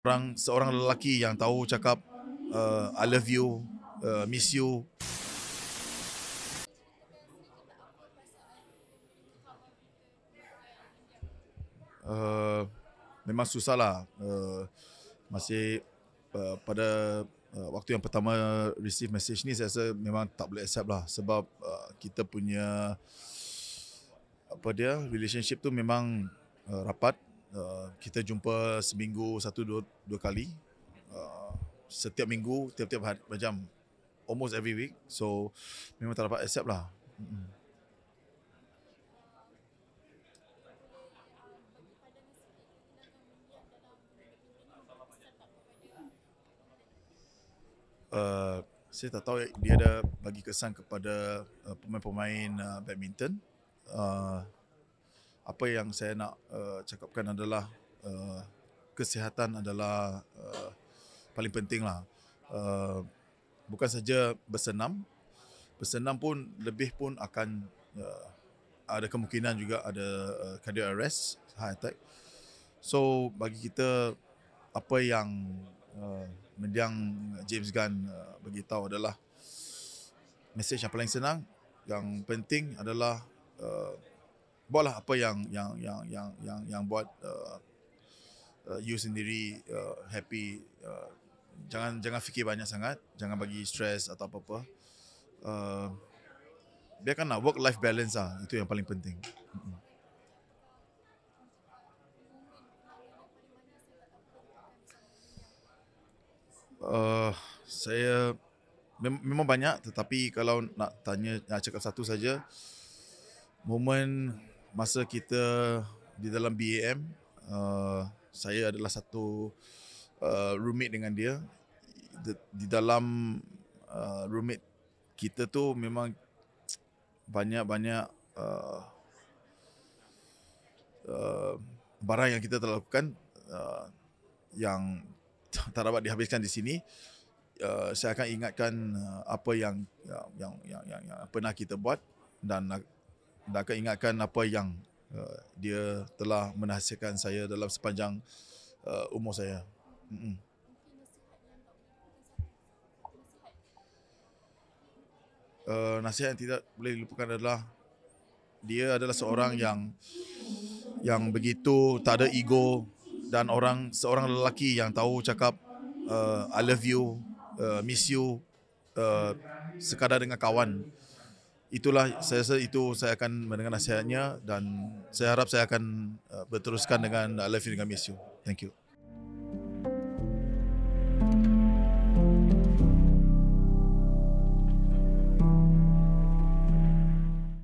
orang seorang lelaki yang tahu cakap uh, I love you, uh, miss you. Uh, memang susah lah. Uh, masih uh, pada uh, waktu yang pertama receive message ni saya rasa memang tak boleh accept lah sebab uh, kita punya apa dia relationship tu memang uh, rapat Uh, kita jumpa seminggu satu dua, dua kali. Uh, setiap minggu, tiap-tiap hari, macam almost every week. So, memang tak dapat accept lah. Mm. Uh, saya tak tahu dia ada bagi kesan kepada uh, pemain-pemain uh, badminton. Uh, apa yang saya nak uh, cakapkan adalah uh, kesihatan adalah uh, paling penting lah. Uh, bukan saja bersenam, bersenam pun lebih pun akan uh, ada kemungkinan juga ada uh, cardiac arrest, high attack. So bagi kita apa yang uh, mendiang James Gunn uh, tahu adalah message yang paling senang, yang penting adalah uh, buatlah apa yang yang yang yang yang yang buat uh, uh, you sendiri uh, happy uh, jangan jangan fikir banyak sangat jangan bagi stress atau apa-apa uh, biarkanlah work life balance lah itu yang paling penting uh, saya memang banyak tetapi kalau nak tanya nak cakap satu saja Momen masa kita di dalam BAM uh, saya adalah satu uh, roommate dengan dia di, di dalam uh, roommate kita tu memang banyak-banyak uh, uh, barang yang kita telah lakukan uh, yang tak dapat dihabiskan di sini Uh, saya akan ingatkan uh, apa yang, yang yang yang yang pernah kita buat dan dan akan ingatkan apa yang uh, dia telah menasihatkan saya dalam sepanjang uh, umur saya. Mm-mm. Uh, nasihat yang tidak boleh dilupakan adalah dia adalah seorang yang yang begitu tak ada ego dan orang seorang lelaki yang tahu cakap uh, I love you, uh, miss you uh, sekadar dengan kawan itulah saya rasa itu saya akan mendengar nasihatnya dan saya harap saya akan eh, berteruskan dengan uh, Levi dengan Miss You. Thank you.